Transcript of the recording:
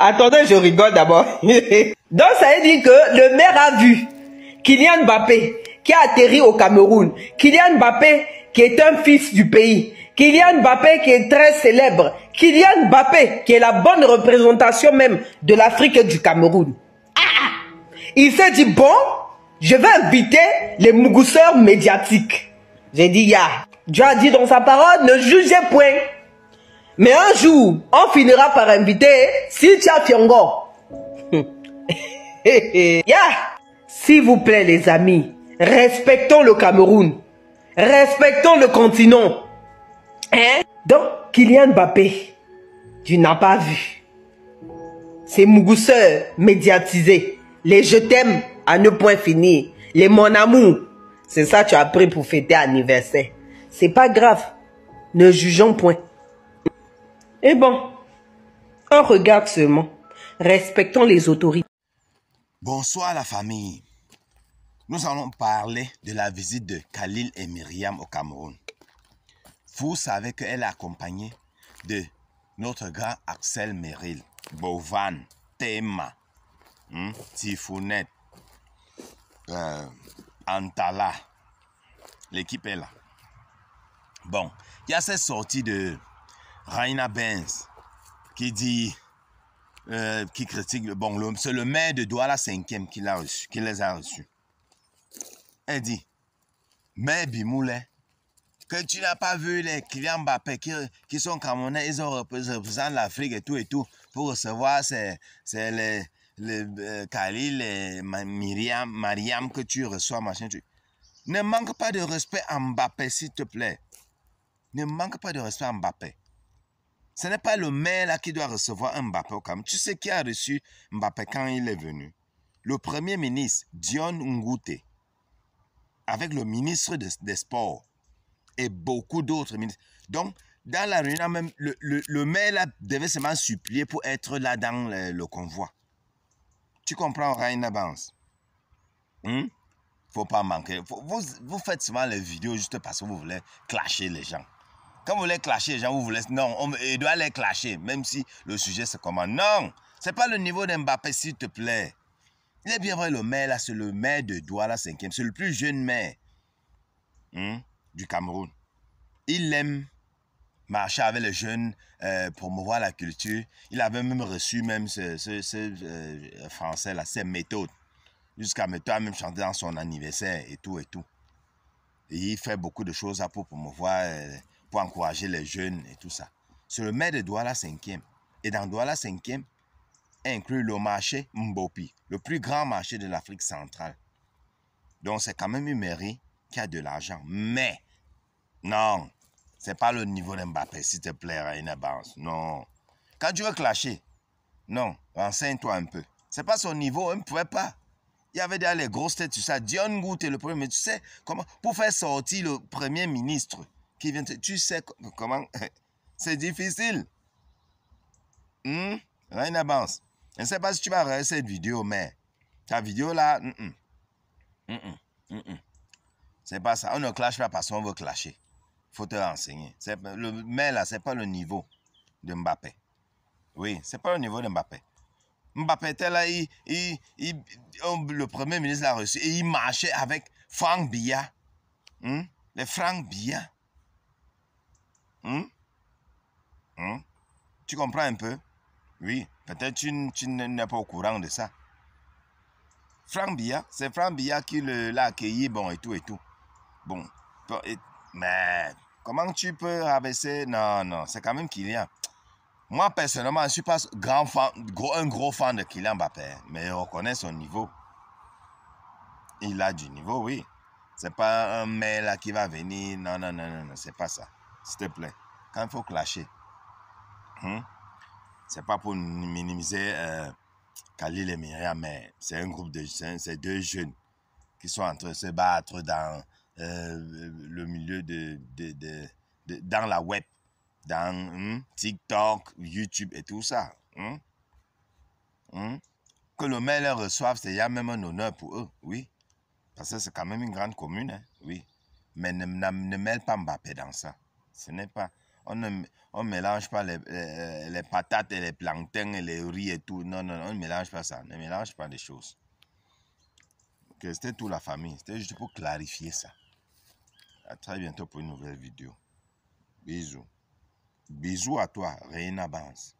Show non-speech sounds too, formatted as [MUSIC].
Attendez, je rigole d'abord. [LAUGHS] Donc ça veut dire que le maire a vu Kylian Mbappé qui a atterri au Cameroun. Kylian Mbappé qui est un fils du pays. Kylian Mbappé qui est très célèbre. Kylian Mbappé qui est la bonne représentation même de l'Afrique et du Cameroun. Ah, ah. Il s'est dit, bon, je vais inviter les mougousseurs médiatiques. J'ai dit, ya, Dieu a dit dans sa parole, ne jugez point. Mais un jour, on finira par inviter Siltia Tiongo. [LAUGHS] Ya. S'il vous plaît, les amis, respectons le Cameroun. Respectons le continent. Hein? Donc, Kylian Mbappé, tu n'as pas vu. Ces mougousseurs médiatisés, les je t'aime à ne point finir. Les mon amour, c'est ça que tu as pris pour fêter anniversaire. C'est pas grave. Ne jugeons point. Et eh bon, un regard seulement. Respectons les autorités. Bonsoir la famille. Nous allons parler de la visite de Khalil et Myriam au Cameroun. Vous savez qu'elle est accompagnée de notre grand Axel Meryl, Bovan, Tema, hmm, Tifounet, euh, Antala. L'équipe est là. Bon, il y a cette sortie de Raina Benz qui dit, euh, qui critique, bon, c'est le maire de Douala 5e qui, a qui les a reçus. Elle dit, mais Bimoulé, que tu n'as pas vu les clients Mbappé qui, sont camerounais, ils ont l'Afrique et tout et tout pour recevoir ces, ces les, le, Khalil, euh, et Mariam que tu reçois, machin, tu... Ne manque pas de respect à Mbappé, s'il te plaît. Ne manque pas de respect à Mbappé. Ce n'est pas le maire là qui doit recevoir Mbappé comme Tu sais qui a reçu Mbappé quand il est venu Le premier ministre, Dion Ngouté, avec le ministre des Sports et beaucoup d'autres ministres. Donc, dans la même, le, maire devait seulement supplier pour être là dans le convoi. Tu comprends, rien Bans? Hmm? Faut pas manquer. vous, vous, faites souvent les vidéos juste parce que vous voulez clasher les gens. Quand vous voulez clasher les gens, vous voulez... Non, on, il doit les clasher, même si le sujet c'est comment. Non, c'est pas le niveau d'Mbappé, s'il te plaît. Il est bien vrai, le maire, là, c'est le maire de Douala 5e. C'est le plus jeune maire hmm, du Cameroun. Il aime marcher avec les jeunes euh, pour promouvoir la culture. Il avait même reçu même ce, euh, français là, ses méthodes. Jusqu'à à même chanter dans son anniversaire et tout et tout. Et il fait beaucoup de choses pour promouvoir, euh, pour encourager les jeunes et tout ça. C'est le maire de Douala 5e. Et dans Douala 5e, inclut le marché Mbopi, le plus grand marché de l'Afrique centrale. Donc c'est quand même une mairie qui a de l'argent. Mais non, n'est pas le niveau d'Mbappé, s'il te plaît, Rainer Barnes. Non. Quand tu veux clasher, non, renseigne-toi un peu. C'est pas son niveau, on ne pouvait pas. Il y avait déjà les grosses têtes, tu sais. Dion Goutte est le premier, mais tu sais comment. Pour faire sortir le premier ministre qui vient. tu sais comment. [LAUGHS] C'est difficile. Hmm? Je ne sais pas si tu vas regarder cette vidéo, mais ta vidéo là. Hmm, hmm. Hmm, c'est pas ça. On ne clash pas parce qu'on veut clasher faut te renseigner. Le mais là, ce n'est pas le niveau de Mbappé. Oui, ce n'est pas le niveau de Mbappé. Mbappé était là, il, le Premier ministre l'a reçu et il marchait avec Franck Bia. Hmm? Les Franck Bia. Hmm? Hmm? Tu comprends un peu Oui, peut-être tu, tu n'es pas au courant de ça. Franck Bia, c'est Franck Bia qui l'a accueilli, bon, et tout, et tout. Bon, mais comment tu peux rabaisser Non, non, c'est quand même Kylian. Moi, personnellement, je ne suis pas grand fan, gros, un gros fan de Kylian Mbappé, mais je reconnais son niveau. Il a du niveau, oui. C'est pas un mail qui va venir. Non, non, non, non, non, c'est pas ça. S'il te plaît. Quand il faut clasher, Ce hein, c'est pas pour minimiser euh, Khalil et Myriam, mais c'est un groupe de jeunes, c'est deux jeunes qui sont en train de se battre dans euh, le milieu de, de, de, dans la web, dans hmm, TikTok, YouTube et tout ça. Hmm, hmm. Que le mail reçoive, c'est a même un honneur pour eux, oui. Parce que c'est quand même une grande commune, hein, oui. Mais ne, ne, mêle pas Mbappé dans ça. Ce n'est pas. On ne on mélange pas les, patates et les plantains et les riz et tout. Non, non, on ne mélange pas ça. Ne mélange pas des choses c'était toute la famille. C'était juste pour clarifier ça. À très bientôt pour une nouvelle vidéo. Bisous. Bisous à toi, Reina Bans.